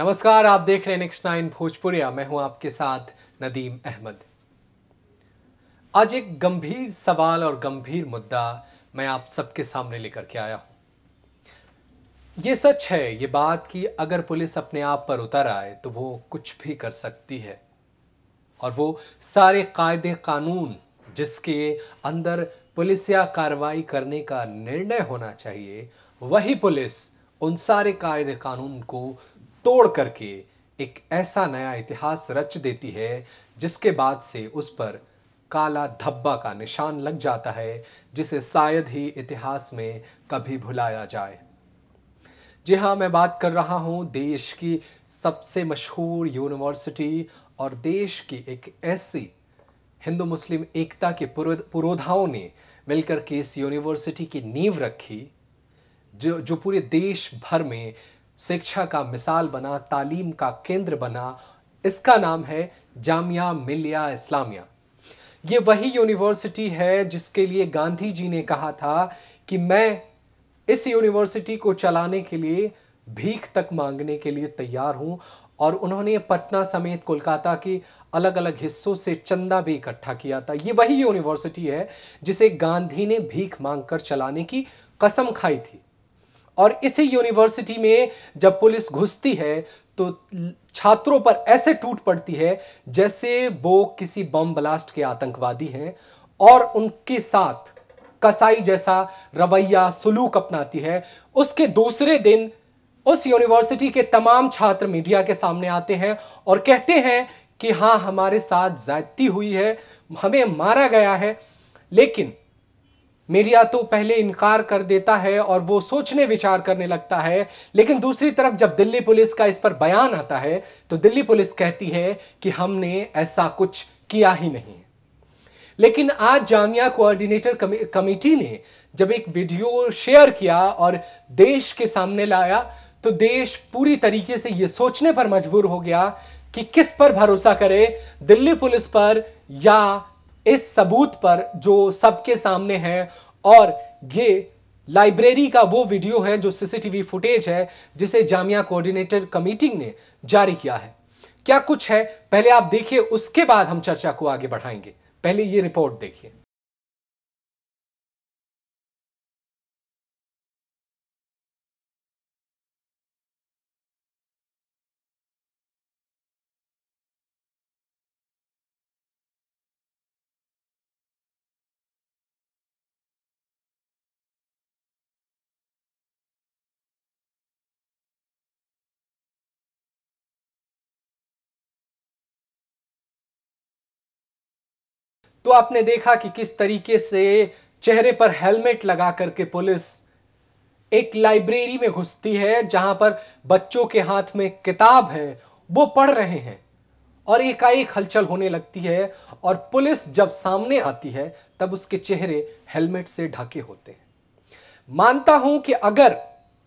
नमस्कार आप देख रहे हैं नेक्स्ट नाइन भोजपुरिया मैं हूं आपके साथ नदीम अहमद आज एक गंभीर सवाल और गंभीर मुद्दा मैं आप सबके सामने लेकर के आया हूं ये सच है ये बात कि अगर पुलिस अपने आप पर उतर आए तो वो कुछ भी कर सकती है और वो सारे कायदे कानून जिसके अंदर पुलिस या कार्रवाई करने का निर्णय होना चाहिए वही पुलिस उन सारे कायदे कानून को तोड़ करके एक ऐसा नया इतिहास रच देती है जिसके बाद से उस पर काला धब्बा का निशान लग जाता है जिसे शायद ही इतिहास में कभी भुलाया जाए जी हाँ मैं बात कर रहा हूँ देश की सबसे मशहूर यूनिवर्सिटी और देश की एक ऐसी हिंदू मुस्लिम एकता के पुरोधाओं ने मिलकर के इस यूनिवर्सिटी की नींव रखी जो जो पूरे देश भर में शिक्षा का मिसाल बना तालीम का केंद्र बना इसका नाम है जामिया मिलिया इस्लामिया ये वही यूनिवर्सिटी है जिसके लिए गांधी जी ने कहा था कि मैं इस यूनिवर्सिटी को चलाने के लिए भीख तक मांगने के लिए तैयार हूँ और उन्होंने पटना समेत कोलकाता के अलग अलग हिस्सों से चंदा भी इकट्ठा किया था ये वही यूनिवर्सिटी है जिसे गांधी ने भीख मांगकर चलाने की कसम खाई थी और इसी यूनिवर्सिटी में जब पुलिस घुसती है तो छात्रों पर ऐसे टूट पड़ती है जैसे वो किसी बम ब्लास्ट के आतंकवादी हैं और उनके साथ कसाई जैसा रवैया सुलूक अपनाती है उसके दूसरे दिन उस यूनिवर्सिटी के तमाम छात्र मीडिया के सामने आते हैं और कहते हैं कि हाँ हमारे साथ ज्यादती हुई है हमें मारा गया है लेकिन मीडिया तो पहले इनकार कर देता है और वो सोचने विचार करने लगता है लेकिन दूसरी तरफ जब दिल्ली पुलिस का इस पर बयान आता है तो दिल्ली पुलिस कहती है कि हमने ऐसा कुछ किया ही नहीं लेकिन आज जामिया कोऑर्डिनेटर कमे, कमेटी ने जब एक वीडियो शेयर किया और देश के सामने लाया तो देश पूरी तरीके से ये सोचने पर मजबूर हो गया कि किस पर भरोसा करे दिल्ली पुलिस पर या इस सबूत पर जो सबके सामने है और ये लाइब्रेरी का वो वीडियो है जो सीसीटीवी फुटेज है जिसे जामिया कोऑर्डिनेटर कमेटी ने जारी किया है क्या कुछ है पहले आप देखिए उसके बाद हम चर्चा को आगे बढ़ाएंगे पहले ये रिपोर्ट देखिए तो आपने देखा कि किस तरीके से चेहरे पर हेलमेट लगा करके पुलिस एक लाइब्रेरी में घुसती है जहां पर बच्चों के हाथ में किताब है वो पढ़ रहे हैं और एकाएक हलचल होने लगती है और पुलिस जब सामने आती है तब उसके चेहरे हेलमेट से ढके होते हैं मानता हूं कि अगर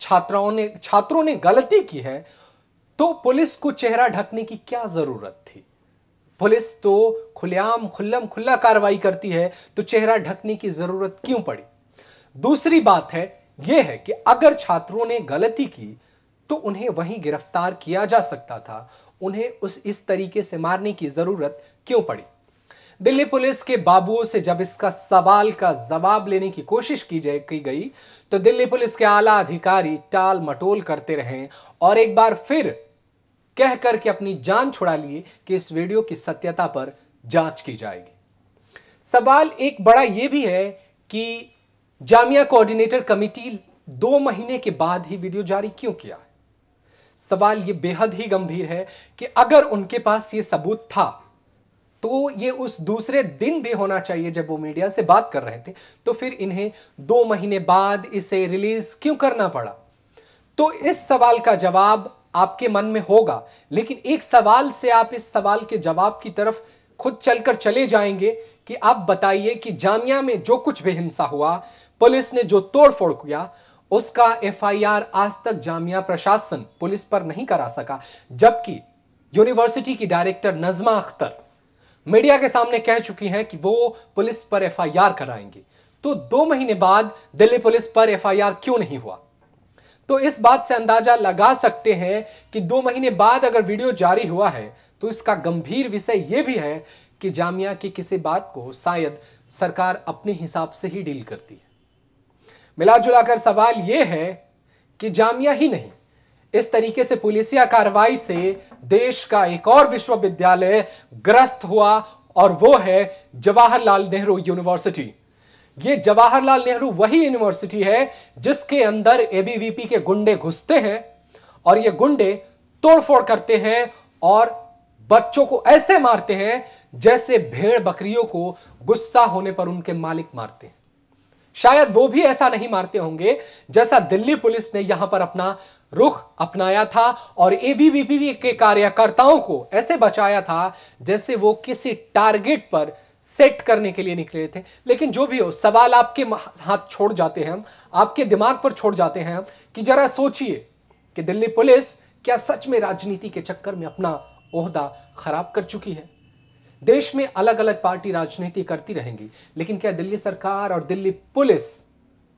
छात्राओं ने छात्रों ने गलती की है तो पुलिस को चेहरा ढकने की क्या जरूरत थी पुलिस तो खुलेआम खुल्लम खुल्ला कार्रवाई करती है तो चेहरा ढकने की जरूरत क्यों पड़ी दूसरी बात है यह है कि अगर छात्रों ने गलती की तो उन्हें वहीं गिरफ्तार किया जा सकता था उन्हें उस इस तरीके से मारने की जरूरत क्यों पड़ी दिल्ली पुलिस के बाबुओं से जब इसका सवाल का जवाब लेने की कोशिश की जाए की गई तो दिल्ली पुलिस के आला अधिकारी टाल मटोल करते रहे और एक बार फिर कह करके अपनी जान छुड़ा लिए कि इस वीडियो की सत्यता पर जांच की जाएगी सवाल एक बड़ा यह भी है कि जामिया कोऑर्डिनेटर कमेटी दो महीने के बाद ही वीडियो जारी क्यों किया है सवाल यह बेहद ही गंभीर है कि अगर उनके पास ये सबूत था तो ये उस दूसरे दिन भी होना चाहिए जब वो मीडिया से बात कर रहे थे तो फिर इन्हें दो महीने बाद इसे रिलीज क्यों करना पड़ा तो इस सवाल का जवाब आपके मन में होगा लेकिन एक सवाल से आप इस सवाल के जवाब की तरफ खुद चलकर चले जाएंगे कि आप बताइए कि जामिया में जो कुछ भी हिंसा हुआ पुलिस ने जो तोड़फोड़ किया उसका एफआईआर आज तक जामिया प्रशासन पुलिस पर नहीं करा सका जबकि यूनिवर्सिटी की डायरेक्टर नजमा अख्तर मीडिया के सामने कह चुकी हैं कि वो पुलिस पर एफआईआर कराएंगी तो दो महीने बाद दिल्ली पुलिस पर एफआईआर क्यों नहीं हुआ तो इस बात से अंदाजा लगा सकते हैं कि दो महीने बाद अगर वीडियो जारी हुआ है तो इसका गंभीर विषय यह भी है कि जामिया की किसी बात को शायद सरकार अपने हिसाब से ही डील करती है मिला जुलाकर सवाल यह है कि जामिया ही नहीं इस तरीके से पुलिसिया कार्रवाई से देश का एक और विश्वविद्यालय ग्रस्त हुआ और वो है जवाहरलाल नेहरू यूनिवर्सिटी ये जवाहरलाल नेहरू वही यूनिवर्सिटी है जिसके अंदर एबीवीपी के गुंडे घुसते हैं और ये गुंडे तोड़फोड़ करते हैं और बच्चों को ऐसे मारते हैं जैसे भेड़ बकरियों को गुस्सा होने पर उनके मालिक मारते हैं शायद वो भी ऐसा नहीं मारते होंगे जैसा दिल्ली पुलिस ने यहां पर अपना रुख अपनाया था और एबीवीपी के कार्यकर्ताओं को ऐसे बचाया था जैसे वो किसी टारगेट पर सेट करने के लिए निकले थे लेकिन जो भी हो सवाल आपके हाथ छोड़ जाते हैं हम आपके दिमाग पर छोड़ जाते हैं हम कि जरा सोचिए कि दिल्ली पुलिस क्या सच में राजनीति के चक्कर में अपना ओहदा खराब कर चुकी है देश में अलग अलग पार्टी राजनीति करती रहेंगी लेकिन क्या दिल्ली सरकार और दिल्ली पुलिस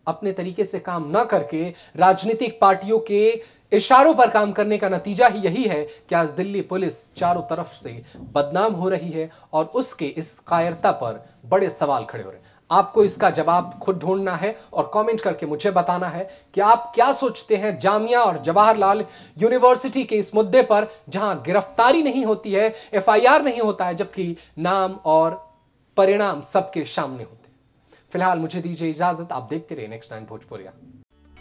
अपने तरीके से काम ना करके राजनीतिक पार्टियों के इशारों पर काम करने का नतीजा ही यही है कि आज दिल्ली पुलिस चारों तरफ से बदनाम हो रही है और उसके इस कायरता पर बड़े सवाल खड़े हो रहे हैं आपको इसका जवाब खुद ढूंढना है और कमेंट करके मुझे बताना है कि आप क्या सोचते हैं जामिया और जवाहरलाल यूनिवर्सिटी के इस मुद्दे पर जहां गिरफ्तारी नहीं होती है एफआईआर नहीं होता है जबकि नाम और परिणाम सबके सामने होते हैं फिलहाल मुझे दीजिए इजाजत आप देखते रहिए next time Bhojpuriya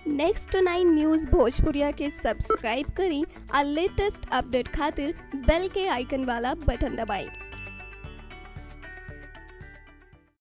next nine news Bhojpuriya के सब्सक्राइब करें और लेटेस्ट अपडेट खातिर बेल के आइकन वाला बटन दबाएं।